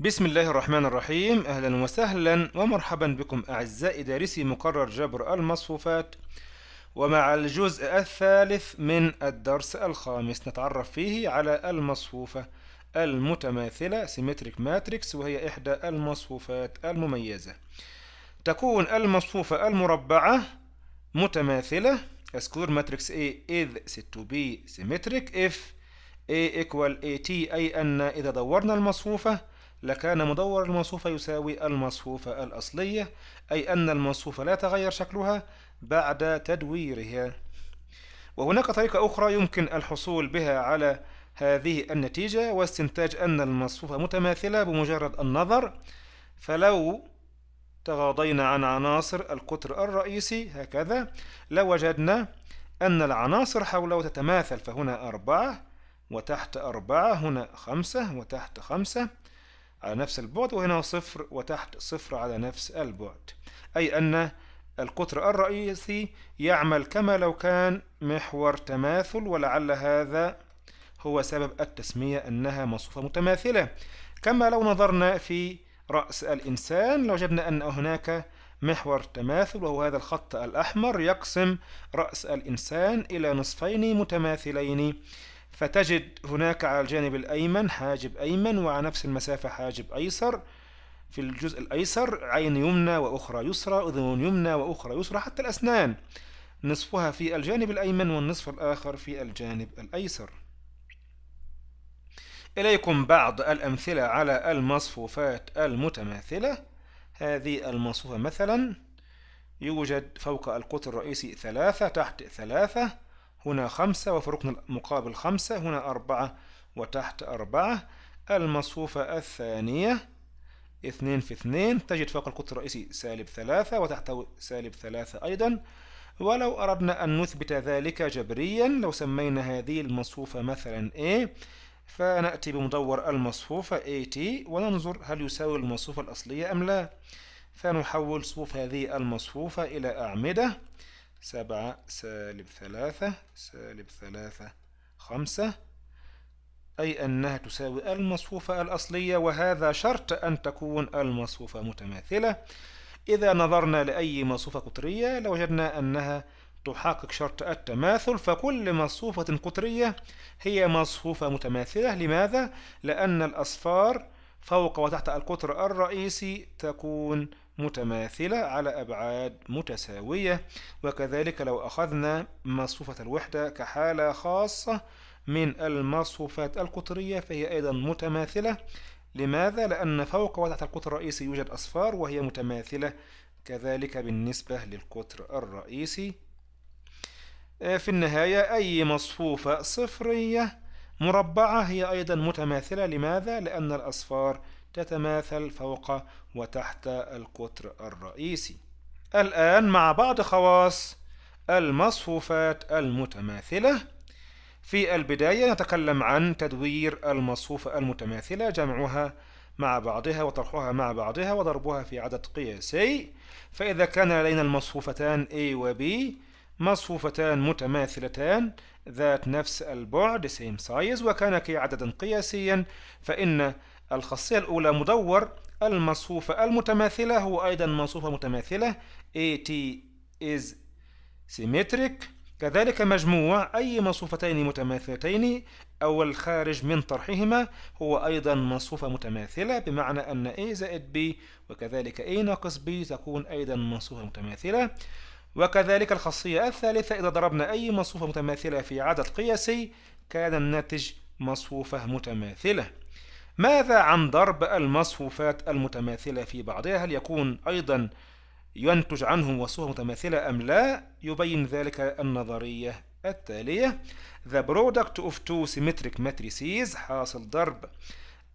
بسم الله الرحمن الرحيم أهلا وسهلا ومرحبا بكم أعزائي دارسي مقرر جبر المصفوفات ومع الجزء الثالث من الدرس الخامس نتعرف فيه على المصفوفة المتماثلة سيمتريك ماتريكس وهي إحدى المصفوفات المميزة تكون المصفوفة المربعة متماثلة A square matrix A is said to be symmetric if A equal AT أي أن إذا دورنا المصفوفة لكان مدور المصفوفة يساوي المصفوفة الأصلية أي أن المصفوفة لا تغير شكلها بعد تدويرها وهناك طريقة أخرى يمكن الحصول بها على هذه النتيجة واستنتاج أن المصفوفة متماثلة بمجرد النظر فلو تغاضينا عن عناصر القطر الرئيسي هكذا لوجدنا لو أن العناصر حوله تتماثل فهنا أربعة وتحت أربعة هنا خمسة وتحت خمسة على نفس البعد وهنا صفر وتحت صفر على نفس البعد أي أن القطر الرئيسي يعمل كما لو كان محور تماثل ولعل هذا هو سبب التسمية أنها مصفوفة متماثلة كما لو نظرنا في رأس الإنسان لوجدنا أن هناك محور تماثل وهو هذا الخط الأحمر يقسم رأس الإنسان إلى نصفين متماثلين فتجد هناك على الجانب الأيمن حاجب أيمن وعلى نفس المسافة حاجب أيسر في الجزء الأيسر عين يمنى وأخرى يسرى أذن يمنى وأخرى يسرى حتى الأسنان نصفها في الجانب الأيمن والنصف الآخر في الجانب الأيسر إليكم بعض الأمثلة على المصفوفات المتماثلة هذه المصفوفة مثلا يوجد فوق القطر الرئيسي ثلاثة تحت ثلاثة هنا خمسة وفي الركن المقابل خمسة هنا أربعة وتحت أربعة المصفوفة الثانية اثنين في اثنين تجد فوق القطر الرئيسي سالب ثلاثة وتحته سالب ثلاثة أيضا ولو أردنا أن نثبت ذلك جبريا لو سمينا هذه المصفوفة مثلا A فنأتي بمدور المصفوفة AT وننظر هل يساوي المصفوفة الأصلية أم لا فنحول صفوف هذه المصفوفة إلى أعمدة سبعة سالب ثلاثة سالب ثلاثة خمسة أي أنها تساوي المصفوفة الأصلية وهذا شرط أن تكون المصفوفة متماثلة إذا نظرنا لأي مصفوفة قطرية لوجدنا أنها تحقق شرط التماثل فكل مصفوفة قطرية هي مصفوفة متماثلة لماذا؟ لأن الأصفار فوق وتحت القطر الرئيسي تكون متماثلة على أبعاد متساوية وكذلك لو أخذنا مصفوفة الوحدة كحالة خاصة من المصفوفات القطرية فهي أيضا متماثلة لماذا؟ لأن فوق وتحت القطر الرئيسي يوجد أصفار وهي متماثلة كذلك بالنسبة للقطر الرئيسي آه، في النهاية أي مصفوفة صفرية مربعة هي أيضا متماثلة لماذا؟ لأن الأصفار تتماثل فوق وتحت القطر الرئيسي الآن مع بعض خواص المصفوفات المتماثلة في البداية نتكلم عن تدوير المصفوفة المتماثلة جمعها مع بعضها وطرحها مع بعضها وضربها في عدد قياسي فإذا كان لدينا المصفوفتان A و B مصفوفتان متماثلتان ذات نفس البعد same size وكان عددا قياسيا فإن الخاصية الأولى مدور المصفوفة المتماثلة هو أيضا مصفوفة متماثلة AT is symmetric كذلك مجموع أي مصفوفتين متماثلتين أو الخارج من طرحهما هو أيضا مصفوفة متماثلة بمعنى أن A زائد B وكذلك A ناقص B تكون أيضا مصفوفة متماثلة وكذلك الخاصية الثالثة إذا ضربنا أي مصفوفة متماثلة في عدد قياسي كان الناتج مصفوفة متماثلة ماذا عن ضرب المصفوفات المتماثلة في بعضها هل يكون أيضا ينتج عنه وصفة متماثلة أم لا يبين ذلك النظرية التالية The product of two symmetric matrices حاصل ضرب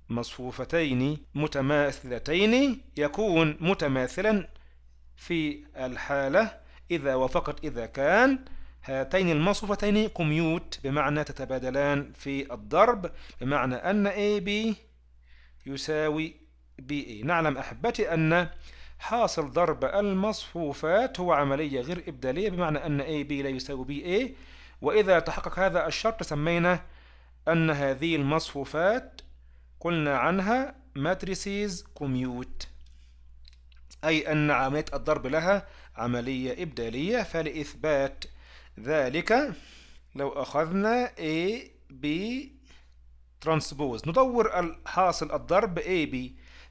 مصفوفتين متماثلتين يكون متماثلا في الحالة إذا وفقت إذا كان هاتين المصفوفتين كوميوت بمعنى تتبادلان في الضرب بمعنى أن AB يساوي BA نعلم أحبتي أن حاصل ضرب المصفوفات هو عملية غير إبدالية بمعنى أن AB لا يساوي BA وإذا تحقق هذا الشرط سمينا أن هذه المصفوفات قلنا عنها ماتريسيز كوميوت أي أن عملية الضرب لها عملية إبدالية فلإثبات ذلك لو أخذنا AB ترانسبوز ندور الحاصل الضرب AB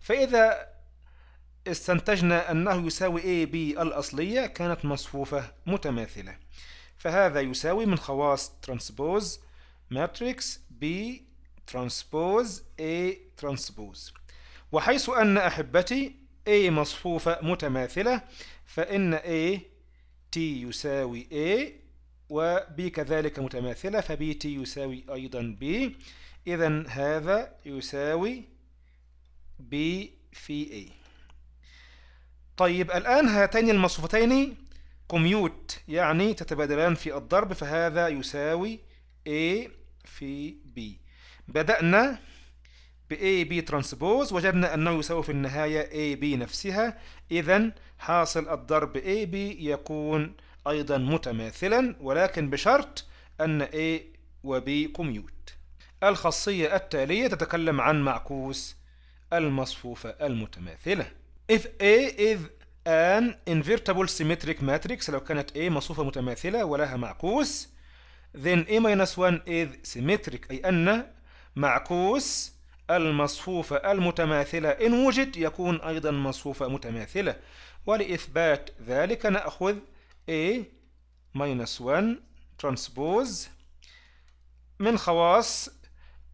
فإذا استنتجنا أنه يساوي AB الأصلية كانت مصفوفة متماثلة فهذا يساوي من خواص ترانسبوز ماتريكس B ترانسبوز A ترانسبوز وحيث أن أحبتي A مصفوفة متماثلة فإن A T يساوي A B كذلك متماثلة فBT يساوي أيضا B إذا هذا يساوي B في A طيب الآن هاتين المصفوفتين كوميوت يعني تتبادلان في الضرب فهذا يساوي A في B بدأنا ب B ترانسبوز وجدنا أنه يساوي في النهاية B نفسها إذا حاصل الضرب B يكون أيضا متماثلا ولكن بشرط أن A و B كوميوت الخاصية التالية تتكلم عن معكوس المصفوفة المتماثلة if A is an invertible symmetric matrix لو كانت A مصفوفة متماثلة ولها معكوس then A-1 is symmetric أي أن معكوس المصفوفة المتماثلة إن وجد يكون أيضا مصفوفة متماثلة ولإثبات ذلك نأخذ A minus 1 ترانسبوز من خواص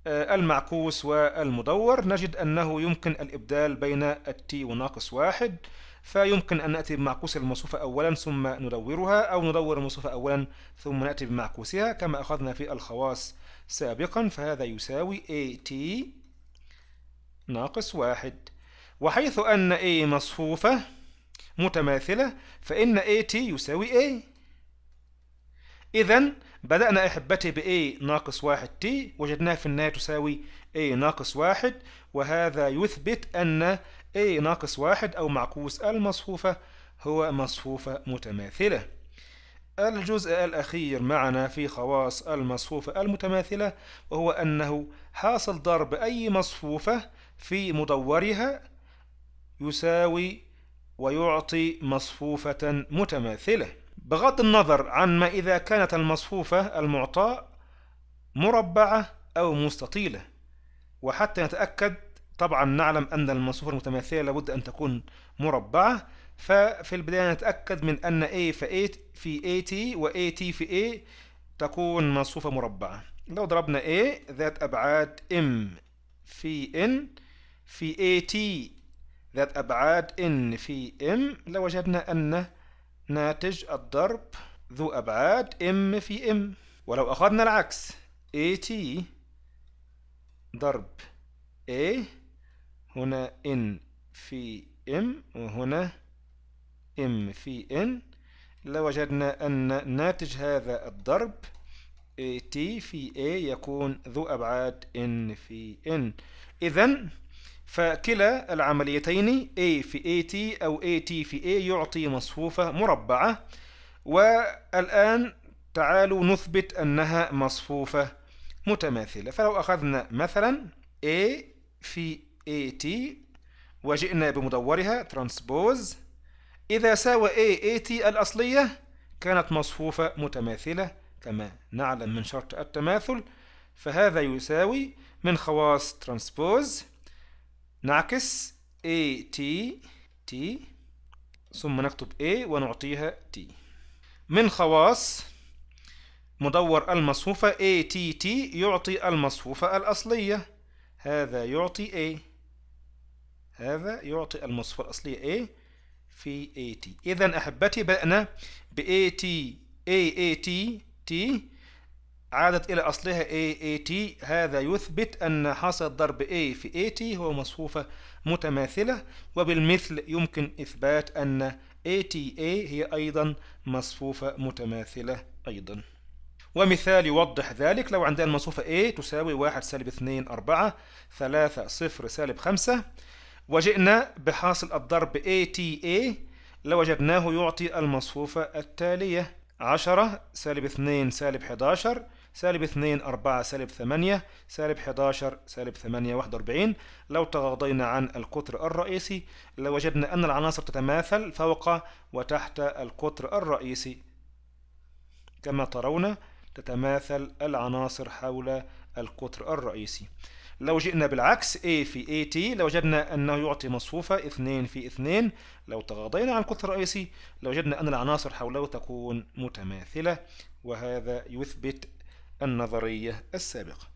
آه، المعكوس والمدور نجد أنه يمكن الإبدال بين T وناقص 1 فيمكن أن نأتي بمعكوس الموصوفة أولا ثم ندورها أو ندور الموصوفة أولا ثم نأتي بمعكوسها كما أخذنا في الخواص سابقا فهذا يساوي AT ناقص 1 وحيث أن A مصفوفة متماثلة فإن AT يساوي A إذا بدأنا أحبتي ب A ناقص واحد T وجدناها في النهاية تساوي A ناقص واحد وهذا يثبت أن A ناقص واحد أو معكوس المصفوفة هو مصفوفة متماثلة الجزء الأخير معنا في خواص المصفوفة المتماثلة وهو أنه حاصل ضرب أي مصفوفة في مدورها يساوي ويعطي مصفوفة متماثلة بغض النظر عن ما إذا كانت المصفوفة المعطاء مربعة أو مستطيلة وحتى نتأكد طبعا نعلم أن المصفوفة المتماثلة لابد أن تكون مربعة ففي البداية نتأكد من أن A في A في AT و AT في A تكون مصفوفة مربعة لو ضربنا A ذات أبعاد M في N في AT ذات أبعاد n في m لوجدنا أن ناتج الضرب ذو أبعاد m في m ولو أخذنا العكس at ضرب a هنا n في m وهنا m في n لوجدنا أن ناتج هذا الضرب at في a يكون ذو أبعاد n في n إذن فكلا العمليتين A في AT أو AT في A يعطي مصفوفة مربعة والآن تعالوا نثبت أنها مصفوفة متماثلة فلو أخذنا مثلا A في AT وجئنا بمدورها ترانسبوز إذا ساوى A AT الأصلية كانت مصفوفة متماثلة كما نعلم من شرط التماثل فهذا يساوي من خواص ترانسبوز نعكس A T T ثم نكتب A ونعطيها T من خواص مدور المصفوفة ATT يعطي المصفوفة الأصلية هذا يعطي A هذا يعطي المصفوفة الأصلية A في AT إذا أحبتي بدأنا ب A T T عادت إلى أصلها AAT هذا يثبت أن حصل ضرب A في AT هو مصفوفة متماثلة وبالمثل يمكن إثبات أن ATA هي أيضا مصفوفة متماثلة أيضا ومثال يوضح ذلك لو عندنا المصفوفة A تساوي 1 سالب 2 4 3 0 سالب 5 وجئنا بحاصل الضرب ATA لوجدناه يعطي المصفوفة التالية 10 سالب 2 سالب 11 سالب 2 4 سالب 8 سالب 11 سالب 8 41 لو تغاضينا عن القطر الرئيسي لوجدنا أن العناصر تتماثل فوق وتحت القطر الرئيسي كما ترون تتماثل العناصر حول القطر الرئيسي لو جئنا بالعكس A في AT لوجدنا أنه يعطي مصفوفة 2 في 2 لو تغاضينا عن القطر الرئيسي لوجدنا أن العناصر حوله تكون متماثلة وهذا يثبت النظرية السابقة